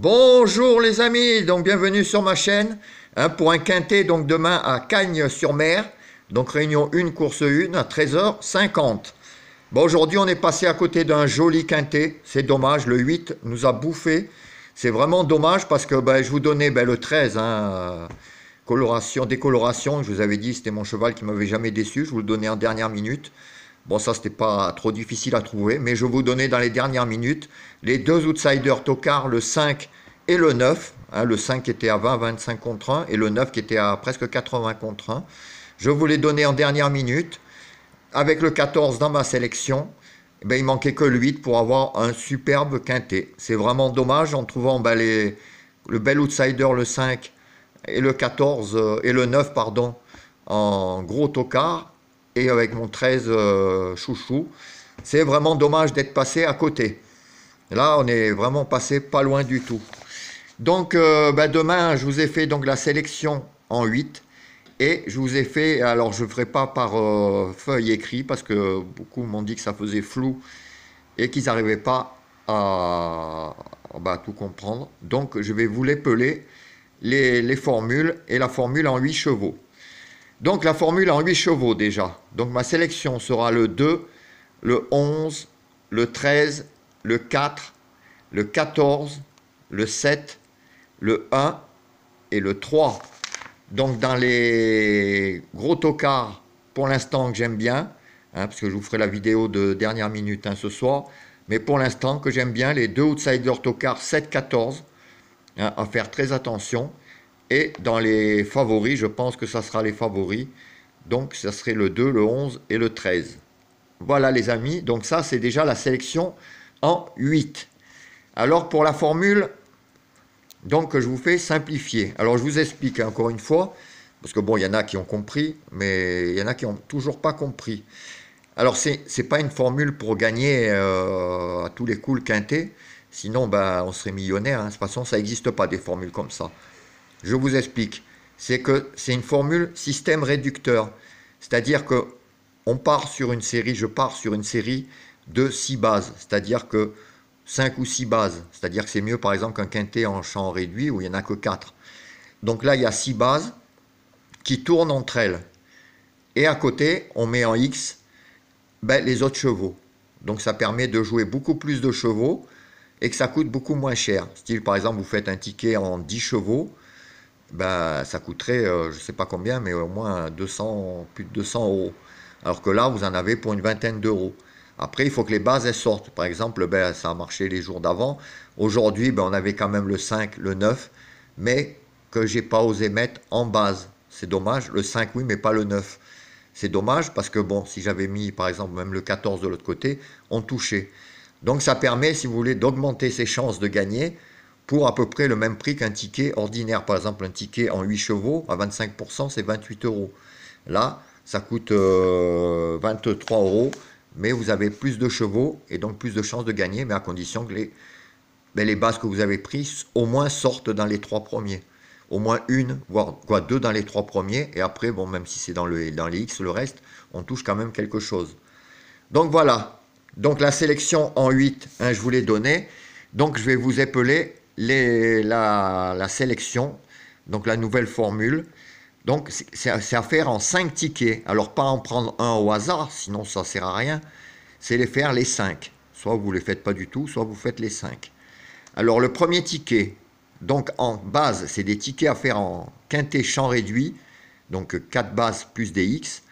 Bonjour les amis, donc bienvenue sur ma chaîne hein, pour un quintet donc demain à Cagnes-sur-Mer, donc réunion 1, course 1 à 13h50. Bon, Aujourd'hui on est passé à côté d'un joli quintet, c'est dommage, le 8 nous a bouffé, c'est vraiment dommage parce que ben, je vous donnais ben, le 13, hein, euh, coloration, décoloration, je vous avais dit c'était mon cheval qui m'avait jamais déçu, je vous le donnais en dernière minute. Bon, ça, n'était pas trop difficile à trouver, mais je vous donnais dans les dernières minutes les deux outsiders Tokar, le 5 et le 9. Hein, le 5 qui était à 20, 25 contre 1 et le 9 qui était à presque 80 contre 1. Je vous les donnais en dernière minute. Avec le 14 dans ma sélection, il eh ne ben, il manquait que le 8 pour avoir un superbe quintet. C'est vraiment dommage en trouvant ben, le bel outsider, le 5 et le 14 euh, et le 9, pardon, en gros tocard avec mon 13 euh, chouchou. C'est vraiment dommage d'être passé à côté. Là, on est vraiment passé pas loin du tout. Donc, euh, ben, demain, je vous ai fait donc la sélection en 8. Et je vous ai fait, alors je ne ferai pas par euh, feuille écrite parce que beaucoup m'ont dit que ça faisait flou et qu'ils n'arrivaient pas ben, à, tout comprendre. Donc je vais vous l'épeler, peler les formules et la formule en 8 chevaux. Donc la formule en 8 chevaux déjà. Donc ma sélection sera le 2, le 11, le 13, le 4, le 14, le 7, le 1 et le 3. Donc dans les gros tocards, pour l'instant que j'aime bien, hein, parce que je vous ferai la vidéo de dernière minute hein, ce soir, mais pour l'instant que j'aime bien, les deux outsiders tocards 7-14, hein, à faire très attention. Et dans les favoris, je pense que ça sera les favoris. Donc, ça serait le 2, le 11 et le 13. Voilà, les amis. Donc, ça, c'est déjà la sélection en 8. Alors, pour la formule, donc, je vous fais simplifier. Alors, je vous explique encore une fois, parce que bon, il y en a qui ont compris, mais il y en a qui n'ont toujours pas compris. Alors, ce n'est pas une formule pour gagner euh, à tous les coups le quintet, sinon, ben, on serait millionnaire. Hein. De toute façon, ça n'existe pas des formules comme ça. Je vous explique. C'est que c'est une formule système réducteur. C'est-à-dire que on part sur une série, je pars sur une série de 6 bases. C'est-à-dire que 5 ou 6 bases. C'est-à-dire que c'est mieux par exemple qu'un quintet en champ réduit où il n'y en a que 4. Donc là, il y a 6 bases qui tournent entre elles. Et à côté, on met en X ben, les autres chevaux. Donc ça permet de jouer beaucoup plus de chevaux et que ça coûte beaucoup moins cher. Style par exemple vous faites un ticket en 10 chevaux, bah, ça coûterait, euh, je ne sais pas combien, mais au moins 200, plus de 200 euros. Alors que là, vous en avez pour une vingtaine d'euros. Après, il faut que les bases elles sortent. Par exemple, ben, ça a marché les jours d'avant. Aujourd'hui, ben, on avait quand même le 5, le 9, mais que j'ai pas osé mettre en base. C'est dommage. Le 5, oui, mais pas le 9. C'est dommage parce que, bon, si j'avais mis, par exemple, même le 14 de l'autre côté, on touchait. Donc, ça permet, si vous voulez, d'augmenter ses chances de gagner pour à peu près le même prix qu'un ticket ordinaire. Par exemple, un ticket en 8 chevaux à 25%, c'est 28 euros. Là, ça coûte 23 euh, euros, mais vous avez plus de chevaux et donc plus de chances de gagner, mais à condition que les, ben, les bases que vous avez prises au moins sortent dans les trois premiers. Au moins une, voire deux dans les trois premiers, et après, bon, même si c'est dans, le, dans les X, le reste, on touche quand même quelque chose. Donc voilà. Donc la sélection en 8, hein, je vous l'ai donnée. Donc je vais vous épeler les, la, la, sélection, donc la nouvelle formule. Donc c'est à faire en 5 tickets. Alors pas en prendre un au hasard, sinon ça ne sert à rien. C'est les faire les 5. Soit vous ne les faites pas du tout, soit vous faites les 5. Alors le premier ticket, donc en base, c'est des tickets à faire en quintet champ réduit, donc 4 bases plus des X,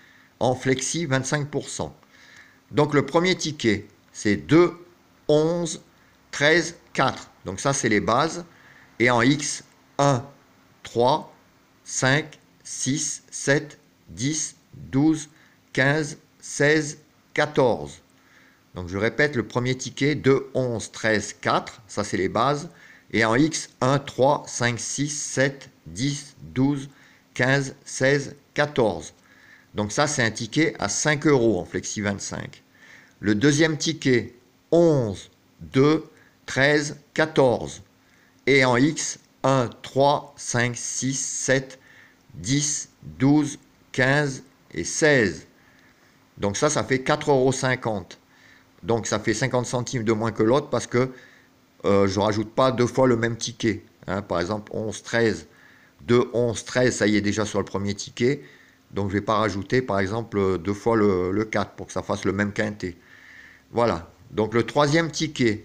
en flexi 25%. Donc le premier ticket, c'est 2, 11, 13, 4. Donc ça, c'est les bases. Et en X, 1, 3, 5, 6, 7, 10, 12, 15, 16, 14. Donc je répète le premier ticket 2, 11, 13, 4, ça c'est les bases. Et en X, 1, 3, 5, 6, 7, 10, 12, 15, 16, 14. Donc ça c'est un ticket à 5 euros en Flexi 25. Le deuxième ticket, 11, 2, 13, 14. Et en X, 1, 3, 5, 6, 7, 10, 12, 15 et 16. Donc ça, ça fait 4,50 euros. Donc ça fait 50 centimes de moins que l'autre parce que euh, je ne rajoute pas deux fois le même ticket. Hein. Par exemple, 11, 13, 2, 11, 13, ça y est déjà sur le premier ticket. Donc je ne vais pas rajouter par exemple deux fois le, le, 4 pour que ça fasse le même quintet. Voilà. Donc le troisième ticket,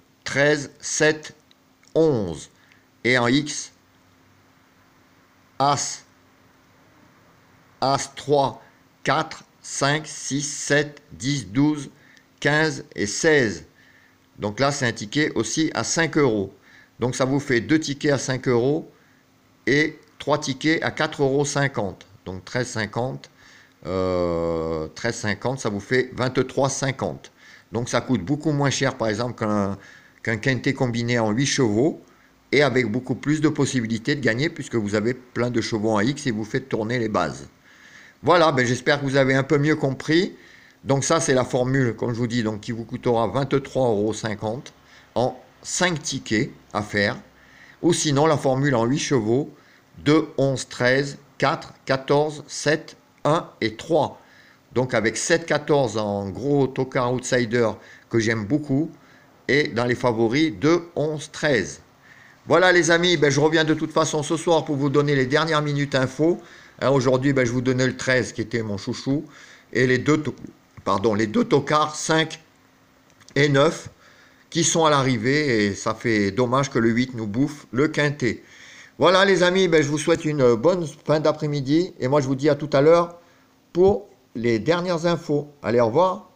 13, 7, 11. Et en X, As, As 3, 4, 5, 6, 7, 10, 12, 15 et 16. Donc là, c'est un ticket aussi à 5 euros. Donc ça vous fait 2 tickets à 5 euros et 3 tickets à 4,50 euros. Donc 13,50. 13,50, euh, ça vous fait 23,50. Donc ça coûte beaucoup moins cher, par exemple, qu'un qu'un quintet combiné en 8 chevaux et avec beaucoup plus de possibilités de gagner puisque vous avez plein de chevaux en X et vous faites tourner les bases. Voilà, ben, j'espère que vous avez un peu mieux compris. Donc ça, c'est la formule, comme je vous dis, donc qui vous coûtera 23,50 euros en 5 tickets à faire. Ou sinon, la formule en 8 chevaux, 2, 11, 13, 4, 14, 7, 1 et 3. Donc avec 7-14 en gros tocard outsider que j'aime beaucoup, et dans les favoris 2, 11, 13. Voilà les amis, ben, je reviens de toute façon ce soir pour vous donner les dernières minutes info. Hein, aujourd'hui, ben, je vous donnais le 13 qui était mon chouchou et les deux, pardon, les deux tocards 5 et 9 qui sont à l'arrivée et ça fait dommage que le 8 nous bouffe le quintet. Voilà les amis, ben, je vous souhaite une bonne fin d'après-midi et moi je vous dis à tout à l'heure pour les dernières infos. Allez, au revoir.